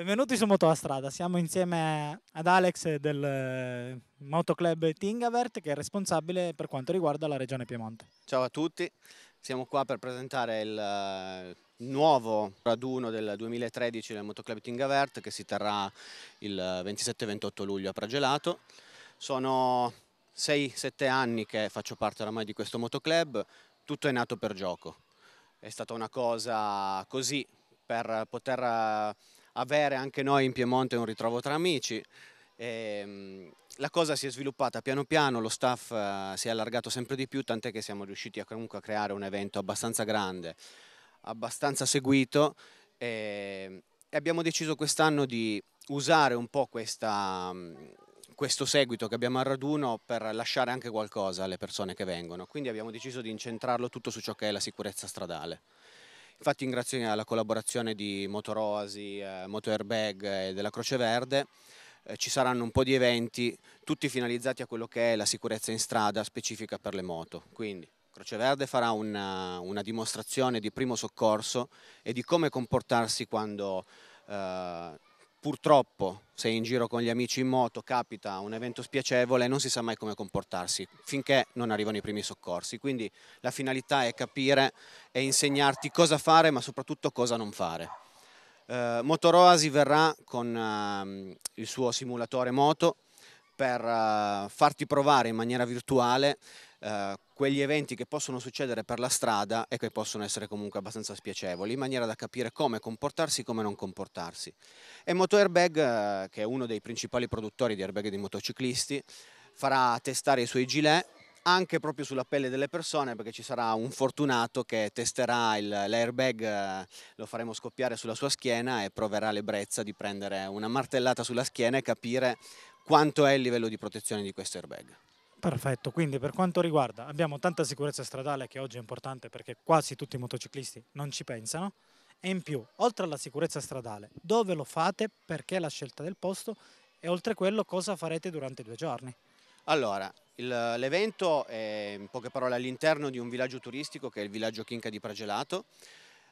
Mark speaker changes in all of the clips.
Speaker 1: Benvenuti su Motostrada, siamo insieme ad Alex del eh, Motoclub Tingavert che è responsabile per quanto riguarda la regione Piemonte.
Speaker 2: Ciao a tutti, siamo qua per presentare il eh, nuovo raduno del 2013 del Motoclub Tingavert che si terrà il 27-28 luglio a Pragelato. Sono 6-7 anni che faccio parte oramai di questo motoclub, tutto è nato per gioco. È stata una cosa così per poter eh, avere anche noi in Piemonte un ritrovo tra amici. E, ehm, la cosa si è sviluppata piano piano, lo staff eh, si è allargato sempre di più, tant'è che siamo riusciti a, comunque a creare un evento abbastanza grande, abbastanza seguito e, ehm, e abbiamo deciso quest'anno di usare un po' questa, mm, questo seguito che abbiamo al raduno per lasciare anche qualcosa alle persone che vengono, quindi abbiamo deciso di incentrarlo tutto su ciò che è la sicurezza stradale. Infatti grazie alla collaborazione di Motorosi, eh, Moto Airbag e della Croce Verde eh, ci saranno un po' di eventi, tutti finalizzati a quello che è la sicurezza in strada specifica per le moto. Quindi Croce Verde farà una, eh, una dimostrazione di primo soccorso e di come comportarsi quando eh, purtroppo se in giro con gli amici in moto capita un evento spiacevole non si sa mai come comportarsi finché non arrivano i primi soccorsi. Quindi la finalità è capire e insegnarti cosa fare ma soprattutto cosa non fare. Eh, Motoroasi verrà con eh, il suo simulatore moto per eh, farti provare in maniera virtuale eh, quegli eventi che possono succedere per la strada e che possono essere comunque abbastanza spiacevoli, in maniera da capire come comportarsi e come non comportarsi. E Moto Airbag, eh, che è uno dei principali produttori di airbag di motociclisti, farà testare i suoi gilet anche proprio sulla pelle delle persone perché ci sarà un fortunato che testerà l'airbag, eh, lo faremo scoppiare sulla sua schiena e proverà l'ebbrezza di prendere una martellata sulla schiena e capire quanto è il livello di protezione di questo airbag.
Speaker 1: Perfetto, quindi per quanto riguarda abbiamo tanta sicurezza stradale che oggi è importante perché quasi tutti i motociclisti non ci pensano e in più, oltre alla sicurezza stradale, dove lo fate, perché la scelta del posto e oltre a quello cosa farete durante i due giorni?
Speaker 2: Allora, l'evento è in poche parole all'interno di un villaggio turistico che è il villaggio Chinca di Pragelato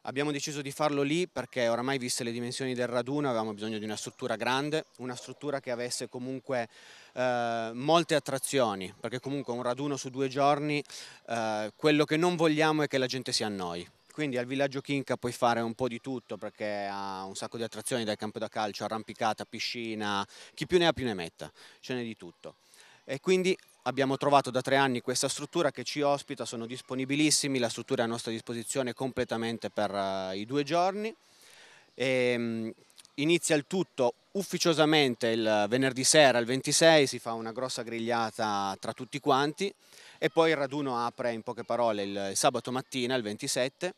Speaker 2: Abbiamo deciso di farlo lì perché oramai viste le dimensioni del raduno avevamo bisogno di una struttura grande, una struttura che avesse comunque eh, molte attrazioni, perché comunque un raduno su due giorni, eh, quello che non vogliamo è che la gente si annoi. Quindi al villaggio Chinca puoi fare un po' di tutto perché ha un sacco di attrazioni dal campo da calcio, arrampicata, piscina, chi più ne ha più ne metta, ce n'è di tutto e quindi abbiamo trovato da tre anni questa struttura che ci ospita, sono disponibilissimi, la struttura è a nostra disposizione completamente per uh, i due giorni. E, um, inizia il tutto ufficiosamente il venerdì sera, il 26, si fa una grossa grigliata tra tutti quanti e poi il raduno apre in poche parole il, il sabato mattina, il 27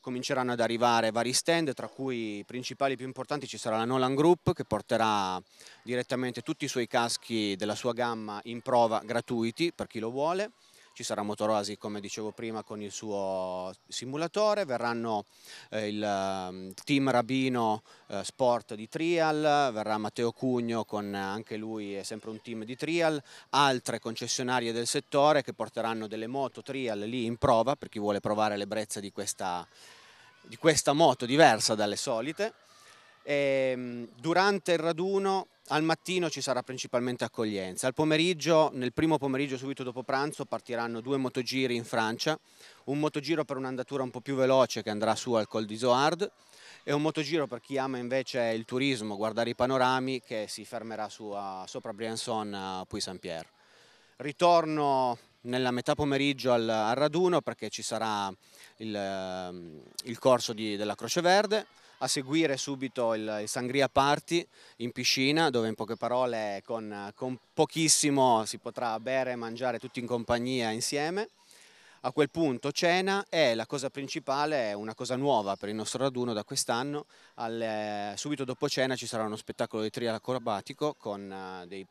Speaker 2: cominceranno ad arrivare vari stand, tra cui i principali più importanti ci sarà la Nolan Group che porterà direttamente tutti i suoi caschi della sua gamma in prova gratuiti per chi lo vuole ci sarà Motorosi come dicevo prima con il suo simulatore, verranno eh, il ehm, team Rabino eh, Sport di Trial, verrà Matteo Cugno con eh, anche lui è sempre un team di Trial, altre concessionarie del settore che porteranno delle moto Trial lì in prova per chi vuole provare l'ebbrezza di questa, di questa moto diversa dalle solite. E, ehm, durante il raduno al mattino ci sarà principalmente accoglienza, al pomeriggio, nel primo pomeriggio subito dopo pranzo partiranno due motogiri in Francia, un motogiro per un'andatura un po' più veloce che andrà su al Col di Zoard e un motogiro per chi ama invece il turismo, guardare i panorami che si fermerà su a, sopra Briançon a Puy-Saint-Pierre. Ritorno nella metà pomeriggio al, al raduno perché ci sarà il, ehm, il corso di, della Croce Verde, a seguire subito il, Sangria Party in piscina dove in poche parole con, con pochissimo si potrà bere e mangiare tutti in compagnia insieme. A quel punto cena e la cosa principale è una cosa nuova per il nostro raduno da quest'anno. Eh, subito dopo cena ci sarà uno spettacolo di trial acrobatico con eh, dei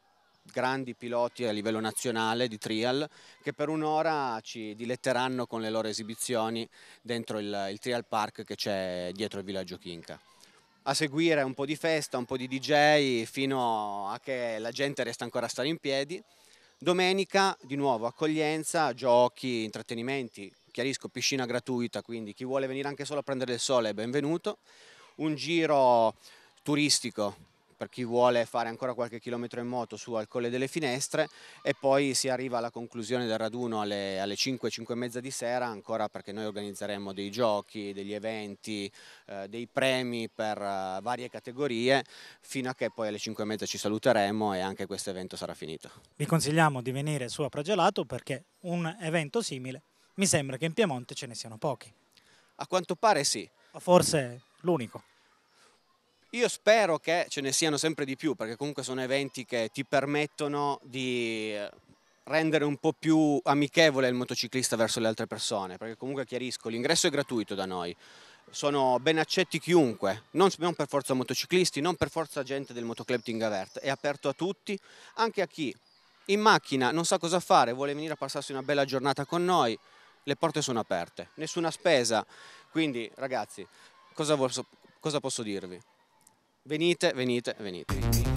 Speaker 2: grandi piloti a livello nazionale di trial che per un'ora ci diletteranno con le loro esibizioni dentro il, il trial park che c'è dietro il villaggio Chinca. A seguire un po' di festa, un po' di DJ fino a che la gente resta ancora a stare in piedi. Domenica di nuovo accoglienza, giochi, intrattenimenti, chiarisco piscina gratuita, quindi chi vuole venire anche solo a prendere il sole è benvenuto. Un giro turistico per chi vuole fare ancora qualche chilometro in moto su al Colle delle Finestre e poi si arriva alla conclusione del raduno alle, alle 5, 5 e mezza di sera ancora perché noi organizzeremo dei giochi, degli eventi, eh, dei premi per eh, varie categorie fino a che poi alle 5 e mezza ci saluteremo e anche questo evento sarà finito.
Speaker 1: Vi consigliamo di venire su a Pragelato perché un evento simile mi sembra che in Piemonte ce ne siano pochi. A quanto pare sì. forse l'unico.
Speaker 2: Io spero che ce ne siano sempre di più, perché comunque sono eventi che ti permettono di eh, rendere un po' più amichevole il motociclista verso le altre persone, perché comunque chiarisco, l'ingresso è gratuito da noi, sono ben accetti chiunque, non, non, per forza motociclisti, non per forza gente del motoclub Tingavert, è aperto a tutti, anche a chi in macchina non sa cosa fare, vuole venire a passarsi una bella giornata con noi, le porte sono aperte, nessuna spesa, quindi ragazzi cosa, posso, cosa posso dirvi? venite, venite, venite.